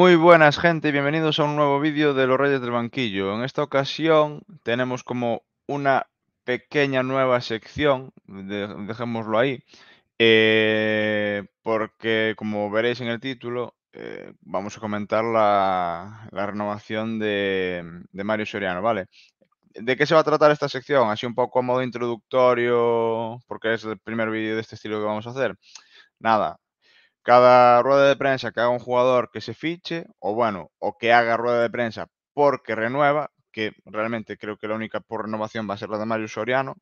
Muy buenas gente y bienvenidos a un nuevo vídeo de los Reyes del Banquillo. En esta ocasión tenemos como una pequeña nueva sección, dejémoslo ahí, eh, porque como veréis en el título eh, vamos a comentar la, renovación de, Mario Soriano, ¿vale? ¿De qué se va a tratar esta sección? Así un poco a modo introductorio, porque es el primer vídeo de este estilo que vamos a hacer. Nada, cada rueda de prensa que haga un jugador que se fiche, o bueno, o que haga rueda de prensa porque renueva, que realmente creo que la única por renovación va a ser la de Mario Soriano.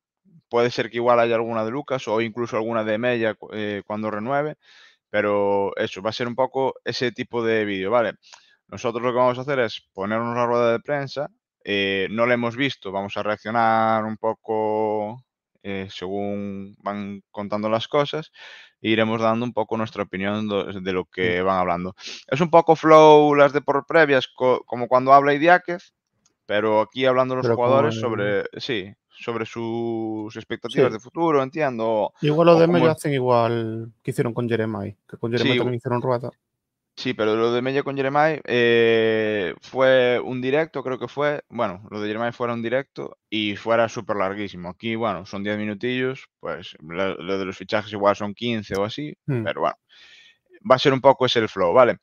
Puede ser que igual haya alguna de Lucas o incluso alguna de Mella eh, cuando renueve, pero eso, va a ser un poco ese tipo de vídeo, ¿vale? Nosotros lo que vamos a hacer es ponernos la rueda de prensa, eh, no la hemos visto, vamos a reaccionar un poco eh, según van contando las cosas e iremos dando un poco nuestra opinión de lo mm. que van hablando. Es un poco flow las de por previas, como cuando habla Idiáquez, pero aquí hablando los jugadores sobre, sí, sobre sus expectativas de futuro, entiendo. Igual los de como... hacen igual que hicieron con Jeremai, que con Jeremai también hicieron rueda. Sí, pero lo de Mella con Jeremiah eh, fue un directo, creo que fue. Bueno, lo de Jeremiah fuera un directo y fuera súper larguísimo. Aquí, bueno, son 10 minutillos, pues lo, de los fichajes igual son 15 o así, hmm. pero bueno, va a ser un poco ese el flow, ¿vale?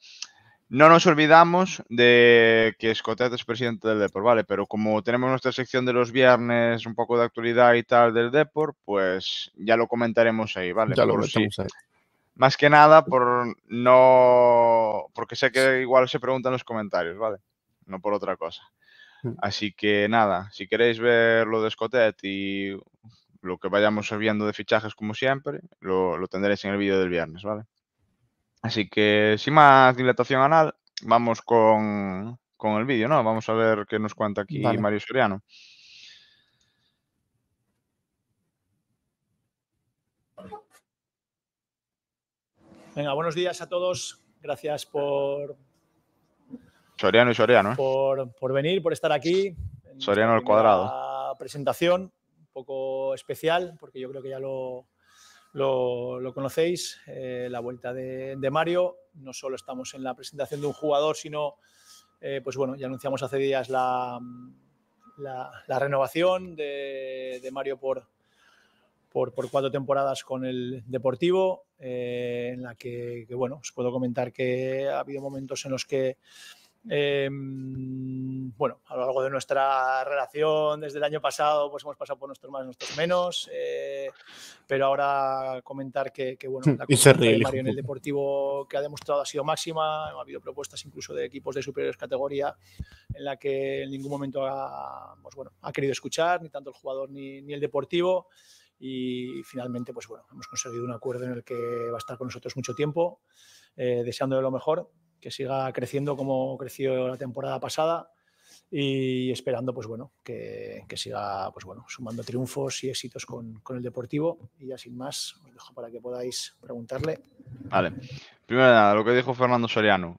No nos olvidamos de que Escotet es presidente del Depor, ¿vale? Pero como tenemos nuestra sección de los viernes, un poco de actualidad y tal del Depor, pues ya lo comentaremos ahí, ¿vale? Ya lo ahí. Más que nada por no. Porque sé que igual se preguntan en los comentarios, ¿vale? No por otra cosa. Mm. Así que nada, si queréis ver lo de Scotet y lo que vayamos viendo de fichajes como siempre, lo, tendréis en el vídeo del viernes, ¿vale? Así que sin más dilatación anal, vamos con, con el vídeo, ¿no? Vamos a ver qué nos cuenta aquí Mario Soriano. Venga, buenos días a todos. Gracias por. Soriano y Soriano. ¿eh? Por, venir, por estar aquí. Soriano al cuadrado. presentación, un poco especial, porque yo creo que ya lo, lo, conocéis. Eh, la vuelta de, Mario. No solo estamos en la presentación de un jugador, sino, eh, pues bueno, ya anunciamos hace días la, la, renovación de Mario por, por, cuatro temporadas con el Deportivo, eh, en la que, bueno, os puedo comentar que ha habido momentos en los que, em, bueno, a lo largo de nuestra relación desde el año pasado, pues hemos pasado por nuestros más, y nuestros menos, eh, pero ahora comentar que, bueno, hmm, la confianza en el Deportivo que ha demostrado ha sido máxima, ha habido propuestas incluso de equipos de superiores categoría en la que en ningún momento ha, pues, bueno, ha querido escuchar, ni tanto el jugador ni, ni el Deportivo y finalmente, pues bueno, hemos conseguido un acuerdo en el que va a estar con nosotros mucho tiempo, eh, deseándole lo mejor, que siga creciendo como creció la temporada pasada y esperando, pues bueno, que, siga, pues bueno, sumando triunfos y éxitos con, el Deportivo. Y ya sin más, os dejo para que podáis preguntarle. Vale. Primero, nada, lo que dijo Fernando Soriano.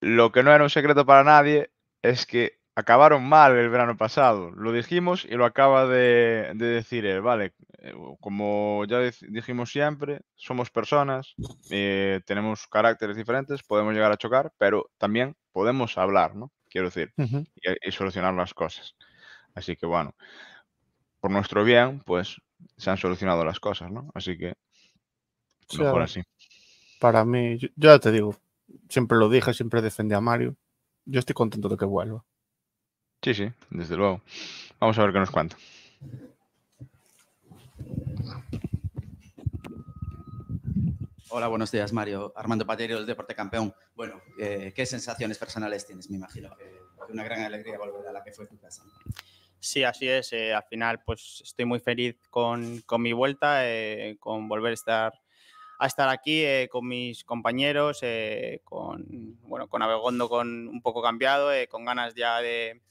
Lo que no era un secreto para nadie es que acabaron mal el verano pasado. Lo dijimos y lo acaba de, decir él, ¿vale? Eh, como ya dijimos siempre, somos personas, eh, tenemos caracteres diferentes, podemos llegar a chocar, pero también podemos hablar, ¿no? Quiero decir, eh, y, solucionar las cosas. Así que bueno, por nuestro bien, pues se han solucionado las cosas, ¿no? Así que mejor así. Para mí, yo ya te digo, siempre lo dije, siempre defendí a Mario. Yo estoy contento de que vuelva. Sí, sí, desde luego. Vamos a ver qué nos cuenta. Hola, buenos días, Mario. Armando Paterio, del Deporte Campeón. Bueno, eh, ¿qué sensaciones personales tienes? Me imagino que una gran alegría volver a la que fue tu casa. Sí, así es. Eh, al final, pues estoy muy feliz con, con mi vuelta, eh, con volver a estar, a estar aquí con mis compañeros, con, bueno, con Abegondo con un poco cambiado, con ganas ya de,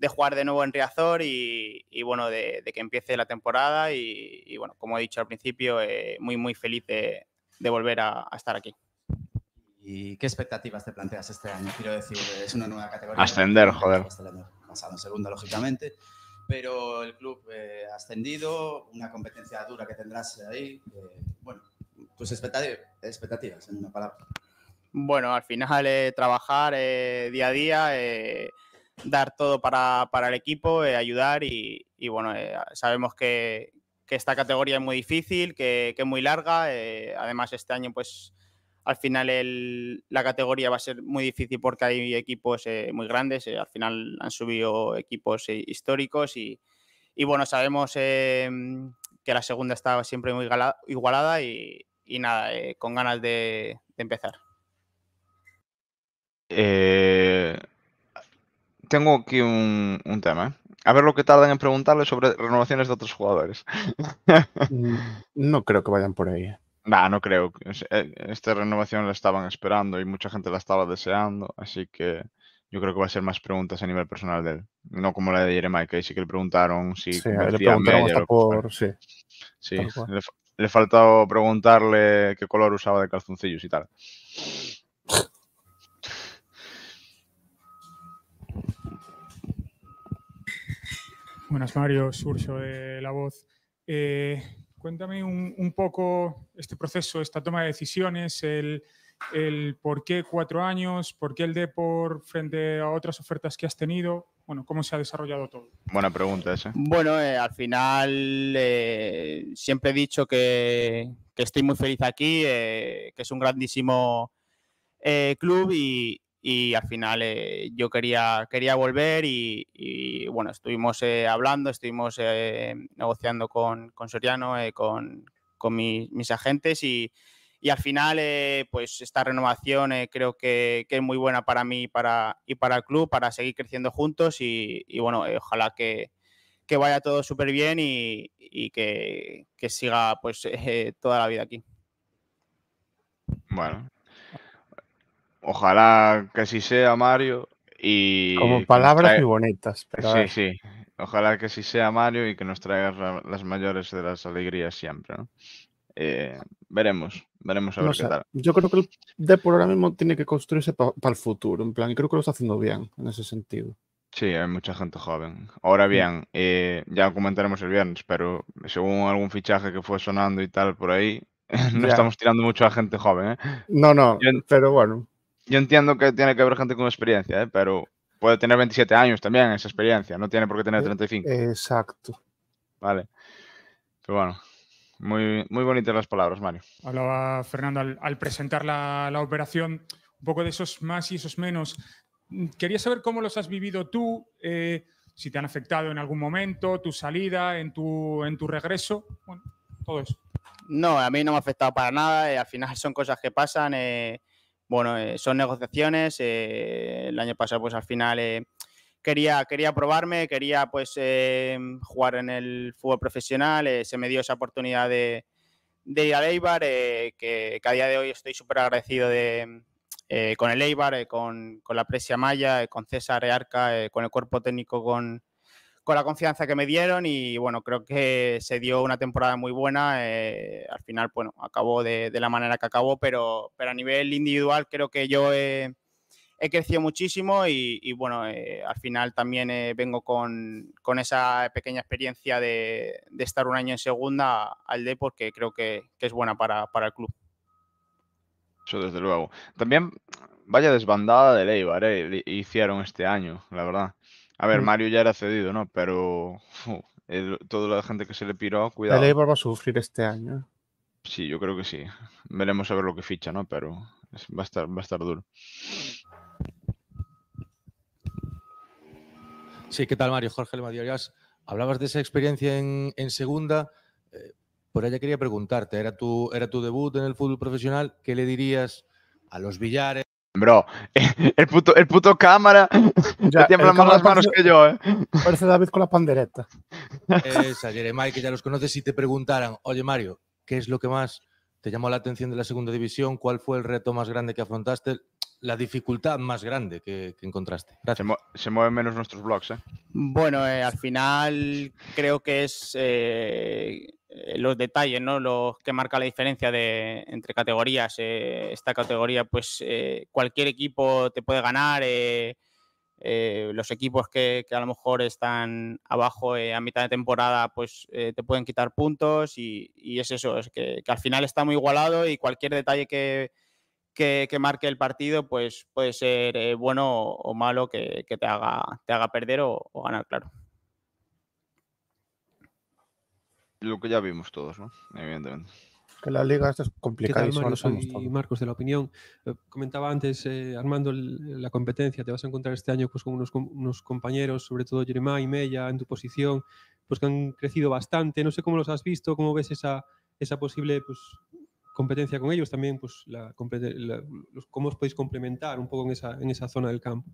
de jugar de nuevo en Riazor y, y bueno, de, que empiece la temporada y, y, bueno, como he dicho al principio, eh, muy, muy feliz de, de volver a, estar aquí. ¿Y qué expectativas te planteas este año? Quiero decir, es una nueva categoría. Ascender, joder. Pasado en segunda, lógicamente, pero el club eh, ha ascendido, una competencia dura que tendrás ahí. Eh, bueno, tus expectativas, expectativas, en una palabra. Bueno, al final trabajar día a día dar todo para, el equipo, eh, ayudar y, bueno, eh, sabemos que, esta categoría es muy difícil, que, es muy larga, eh, además este año pues al final la categoría va a ser muy difícil porque hay equipos muy grandes, al final han subido equipos históricos y, bueno, sabemos que la segunda está siempre muy igualada y, nada, con ganas de, de empezar. Eh, tengo aquí un, tema. A ver lo que tardan en preguntarle sobre renovaciones de otros jugadores. Mm, no creo que vayan por ahí. no, no creo. Eh, esta renovación la estaban esperando y mucha gente la estaba deseando, así que yo creo que va a ser más preguntas a nivel personal de él. No como la de Jeremiah, que sí que le preguntaron si... Sí, le Sí, le faltaba preguntarle qué color usaba de calzoncillos y tal. Buenas, Mario, Surso de La Voz. Eh, cuéntame un, poco este proceso, esta toma de decisiones, el, por qué cuatro años, por qué el Depor frente a otras ofertas que has tenido. Bueno, ¿cómo se ha desarrollado todo? Buena pregunta esa. Bueno, eh, al final eh, siempre he dicho que, estoy muy feliz aquí, que es un grandísimo club y, y al final eh, yo quería, quería volver y, bueno, estuvimos eh, hablando, estuvimos eh, negociando con, con Soriano, con, mis agentes y, al final pues esta renovación creo que, es muy buena para mí y para, y para el club, para seguir creciendo juntos y, bueno, ojalá que, que, vaya todo súper bien y, que, que, siga pues toda la vida aquí. Bueno, Ojalá que sí sea, Mario. Y Como palabras muy bonitas. Pero sí, sí. Ojalá que sí sea, Mario, y que nos traiga las mayores de las alegrías siempre. ¿no? Eh, veremos, veremos a ver qué tal. Yo creo que el Depor ahora mismo tiene que construirse para el futuro, en plan, y creo que lo está haciendo bien en ese sentido. Sí, hay mucha gente joven. Ahora mm. bien, eh, ya comentaremos el viernes, pero según algún fichaje que fue sonando y tal por ahí, no estamos tirando mucho a gente joven. ¿eh? No, no, pero bueno yo entiendo que tiene que haber gente con experiencia, ¿eh? pero puede tener 27 años también esa experiencia, no tiene por qué tener 35. Eh, exacto. Vale. Pero bueno, muy, muy bonitas las palabras, Mario. Hablaba Fernando al, presentar la, la, operación, un poco de esos más y esos menos. Quería saber cómo los has vivido tú, eh, si te han afectado en algún momento, tu salida, en tu, en tu regreso, bueno, todo eso. No, a mí no me ha afectado para nada, eh, al final son cosas que pasan bueno, eh, son negociaciones. Eh, el año pasado, pues al final eh, quería, quería probarme, quería pues jugar en el fútbol profesional. se me dio esa oportunidad de, ir al Eibar, que, a día de hoy estoy súper agradecido con el Eibar, con, la Presia Maya, con César Arca, con el cuerpo técnico, con, con la confianza que me dieron y bueno, creo que se dio una temporada muy buena. Eh, al final, bueno, acabó de, la manera que acabó, pero, pero a nivel individual creo que yo he, crecido muchísimo y, bueno, eh, al final también eh, vengo con, esa pequeña experiencia de, estar un año en segunda al D porque creo que, es buena para, para el club. Eso desde luego. También vaya desbandada de Leibar, hicieron este año, la verdad. A ver, mm. Mario ya era cedido, ¿no? Pero todo toda la gente que se le piró, cuidado. El va a sufrir este año. Sí, yo creo que sí. Veremos a ver lo que ficha, ¿no? Pero va, a estar, va a estar duro. Sí, ¿qué tal, Mario? Jorge Lemadiorías. Hablabas de esa experiencia en, segunda. Eh, por ella quería preguntarte, ¿era tu, ¿era tu debut en el fútbol profesional? ¿Qué le dirías a los billares? Bro, el puto, el cámara ya, tiembla más las manos que yo, ¿eh? Parece David con la pandereta. Esa, eh, Jeremiah, que ya los conoces, y te preguntaran, oye Mario, ¿qué es lo que más te llamó la atención de la segunda división? ¿Cuál fue el reto más grande que afrontaste? la dificultad más grande que, encontraste? Se, se, mueven menos nuestros blogs, ¿eh? Bueno, eh, al final creo que es eh, los detalles, ¿no? Los que marca la diferencia entre categorías. esta categoría, pues cualquier equipo te puede ganar. los equipos que, a lo mejor están abajo a mitad de temporada, pues te pueden quitar puntos y, es eso, es que al final está muy igualado y cualquier detalle que, que, marque el partido, pues puede ser eh, bueno o, malo que, te, haga, te haga perder o, ganar, claro. Lo que ya vimos todos, ¿no? Evidentemente que la liga es complicada Marcos, y Marcos de la opinión. Eh, comentaba antes, eh, Armando, la competencia. Te vas a encontrar este año pues, con unos, compañeros, sobre todo Jeremá y Mella, en tu posición, pues que han crecido bastante. No sé cómo los has visto, cómo ves esa, esa posible pues, competencia con ellos, también pues, la, cómo os podéis complementar un poco en esa, en esa zona del campo.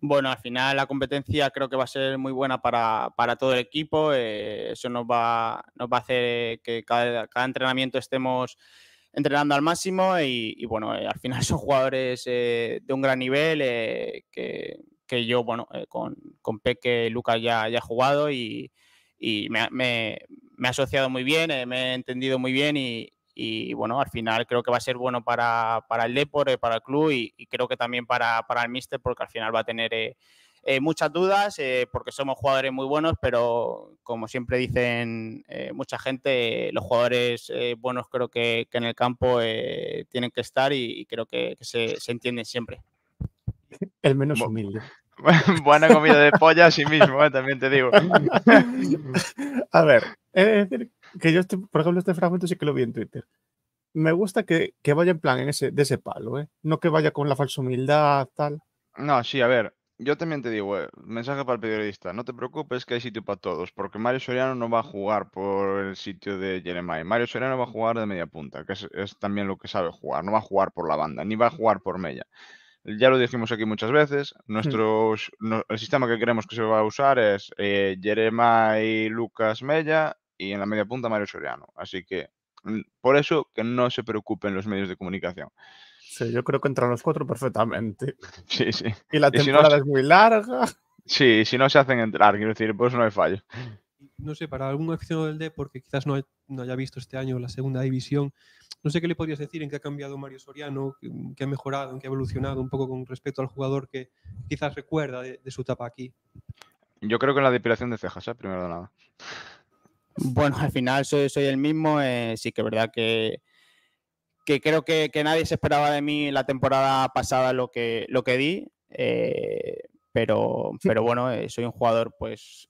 Bueno, al final la competencia creo que va a ser muy buena para, todo el equipo. Eh, eso nos va, nos va a hacer eh, que cada, entrenamiento estemos entrenando al máximo y, bueno, eh, al final son jugadores de un gran nivel que, yo, bueno, con, con, Peque Luca ya, ya he jugado y, me, me, me, he asociado muy bien, me he entendido muy bien y, y bueno, al final creo que va a ser bueno para, para el deporte para el club y, creo que también para, para, el míster porque al final va a tener eh, eh, muchas dudas, eh, porque somos jugadores muy buenos, pero como siempre dicen mucha gente, los jugadores buenos creo que, en el campo tienen que estar y, creo que, se, se, entienden siempre. El menos humilde. Buena comida de polla a sí mismo, también te digo. A ver, es decir que yo, este, por ejemplo, este fragmento sí que lo vi en Twitter. Me gusta que, vaya en plan en ese, de ese palo, ¿eh? No que vaya con la falsa humildad, tal. No, sí, a ver, yo también te digo, eh, mensaje para el periodista, no te preocupes que hay sitio para todos, porque Mario Soriano no va a jugar por el sitio de Jeremiah. Mario Soriano va a jugar de media punta, que es, también lo que sabe jugar, no va a jugar por la banda, ni va a jugar por Mella. Ya lo dijimos aquí muchas veces, hmm. el sistema que queremos que se va a usar es eh, y Lucas Mella y en la media punta Mario Soriano. Así que mm, por eso que no se preocupen los medios de comunicación. Sí, yo creo que entran los cuatro perfectamente. Sí, sí. Y la temporada es muy larga. Sí, si no se hacen entrar, quiero decir, pues no hay fallo. No sé, para algún aficionado del D, porque quizás no, haya visto este año la segunda división, no sé qué le podrías decir en qué ha cambiado Mario Soriano, que qué ha mejorado, en qué ha evolucionado un poco con respecto al jugador que quizás recuerda de, su etapa aquí. Yo creo que en la depilación de cejas, ¿eh? primero de nada. Bueno, al final soy, soy el mismo. Eh, sí que es verdad que, creo que, nadie se esperaba de mí la temporada pasada lo que, lo que di. Eh, pero, pero bueno, eh, soy un jugador pues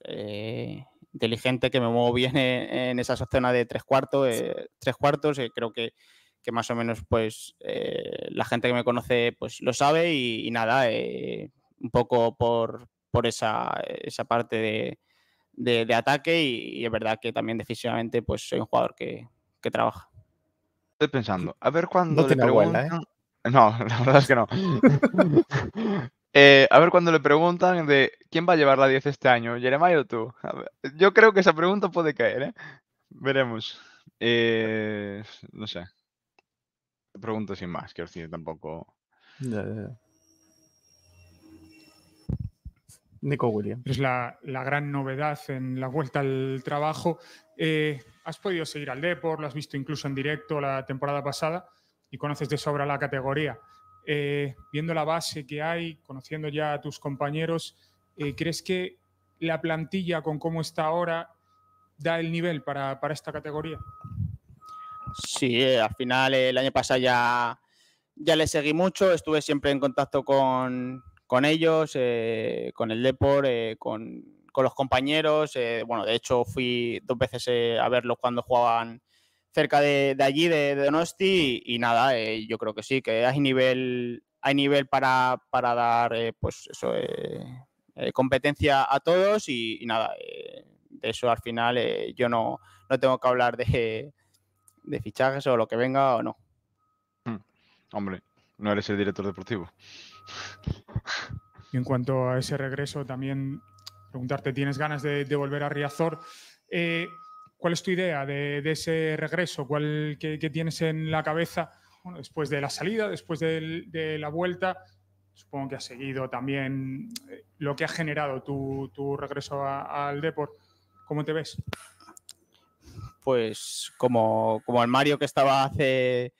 inteligente que me muevo bien en, esa zona de tres cuartos. tres cuartos creo que, más o menos pues la gente que me conoce pues lo sabe y, nada, un poco por, esa parte de de, ataque y, es verdad que también defensivamente pues soy un jugador que, trabaja. Estoy pensando, a ver cuando... no le preguntan... ¿eh? No, la verdad es que no. Eh, a ver cuando le preguntan de quién va a llevar la 10 este año, Jeremiah o tú. yo creo que esa pregunta puede caer, ¿eh? Veremos. Eh, no sé. Pregunto sin más, que decir, tampoco... Nico Williams. Es la, gran novedad en la vuelta al trabajo. Eh, has podido seguir al Depor, lo has visto incluso en directo la temporada pasada y conoces de sobra la categoría. Eh, viendo la base que hay, conociendo ya a tus compañeros, eh, ¿crees que la plantilla con cómo está ahora da el nivel para, esta categoría? Sí, al final el año pasado ya, ya le seguí mucho, estuve siempre en contacto con, con ellos, eh, con el Depor, eh, con, los compañeros. Eh, bueno, de hecho fui dos veces a verlos cuando jugaban cerca de, allí, de, Donosti, y, nada, yo creo que sí, que hay nivel, hay nivel para, para dar pues eso, competencia a todos y, y nada, de eso al final yo no, no tengo que hablar de, de fichajes o lo que venga o no. Hmm. Hombre, no eres el director deportivo. Y en cuanto a ese regreso, también preguntarte, ¿tienes ganas de, volver a Riazor? Eh, ¿Cuál es tu idea de, ese regreso? ¿Cuál que, tienes en la cabeza después de la salida, después de, la vuelta? Supongo que ha seguido también eh, lo que ha generado tu, regreso al deporte. ¿Cómo te ves? Pues como, como el Mario que estaba hace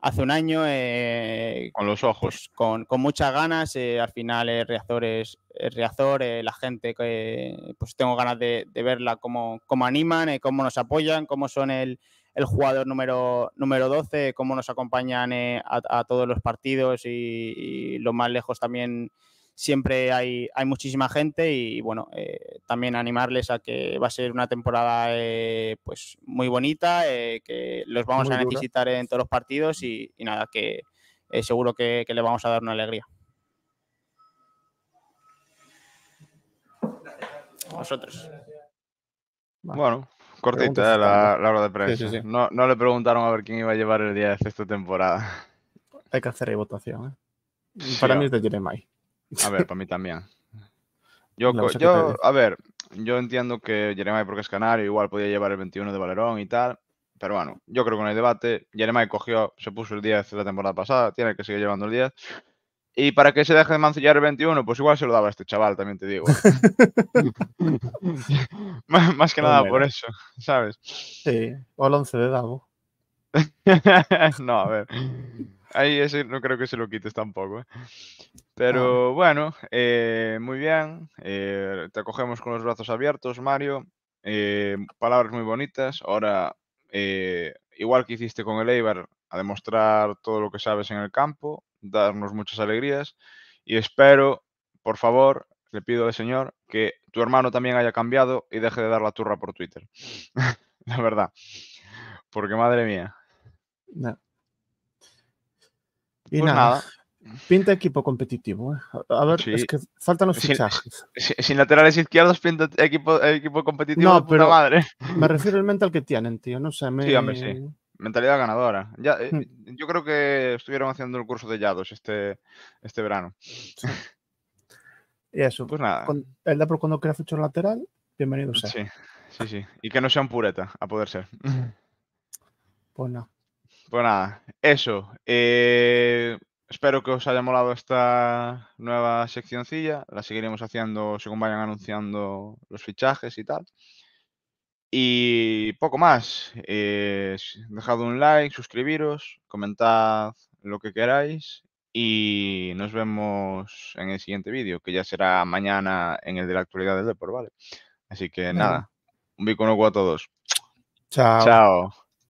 hace un año. Eh, con los ojos. Pues, con, muchas ganas. Eh, al final, el Reazor es eh, la gente que pues tengo ganas de, verla, cómo, cómo animan, cómo nos apoyan, cómo son el, el jugador número, número 12, cómo nos acompañan a, todos los partidos y lo más lejos también siempre hay, muchísima gente y bueno, eh, también animarles a que va a ser una temporada eh, pues muy bonita, eh, que los vamos a necesitar en todos los partidos y, nada, que seguro que, le vamos a dar una alegría. Vosotros. Bueno, cortita la, hora de prensa. No, le preguntaron a ver quién iba a llevar el día de sexta temporada. Hay que hacer votación. Para mí es de Jeremiah. A ver, para mí también. Yo, a ver, yo entiendo que Jeremiah, porque es canario, igual podía llevar el 21 de Valerón y tal. Pero bueno, yo creo que no el debate, Jeremiah cogió, se puso el 10 la temporada pasada, tiene que seguir llevando el 10. Y para que se deje de mancillar el 21, pues igual se lo daba a este chaval, también te digo. más, que nada por eso, ¿sabes? Sí, o el 11 de Davo. no, a ver. Ahí no creo que se lo quites tampoco. ¿eh? Pero ah. bueno, eh, muy bien. Eh, te acogemos con los brazos abiertos, Mario. palabras muy bonitas. Ahora, igual que hiciste con el Eibar, a demostrar todo lo que sabes en el campo, darnos muchas alegrías. Y espero, por favor, le pido al Señor que tu hermano también haya cambiado y deje de dar la turra por Twitter. la verdad. Porque madre mía, y pues nada. Pinta equipo competitivo. ¿eh? A ver, es que faltan los fichajes. Sin, laterales izquierdos, pinta equipo, equipo competitivo. No, pero madre. Me refiero al mental que tienen, tío. No sé, Mentalidad ganadora. Ya, eh, mm. Yo creo que estuvieron haciendo el curso de Yados este, este verano. Y eso. Pues nada. Con, el por cuando quiera fichar lateral, bienvenido sea. Sí, sí, sí. Y que no sea un pureta, a poder ser. Pues no pues nada, eso. Eh, espero que os haya molado esta nueva seccioncilla. La seguiremos haciendo según vayan anunciando los fichajes y tal. Y poco más. Eh, dejad un like, suscribiros, comentad lo que queráis y nos vemos en el siguiente vídeo, que ya será mañana en el de la actualidad del deporte, ¿vale? Así que nada, un nuevo a todos. Chao.